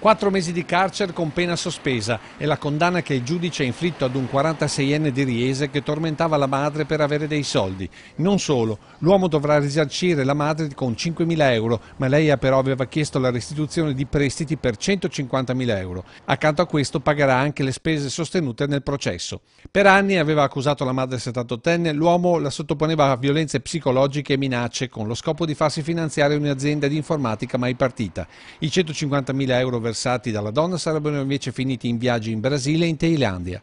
Quattro mesi di carcere con pena sospesa è la condanna che il giudice ha inflitto ad un 46enne di Riese che tormentava la madre per avere dei soldi. Non solo, l'uomo dovrà risarcire la madre con 5.000 euro, ma lei però aveva chiesto la restituzione di prestiti per 150.000 euro. Accanto a questo pagherà anche le spese sostenute nel processo. Per anni aveva accusato la madre 78enne, l'uomo la sottoponeva a violenze psicologiche e minacce con lo scopo di farsi finanziare un'azienda di informatica mai partita. I 150.000 euro attraversati dalla donna sarebbero invece finiti in viaggi in Brasile e in Thailandia.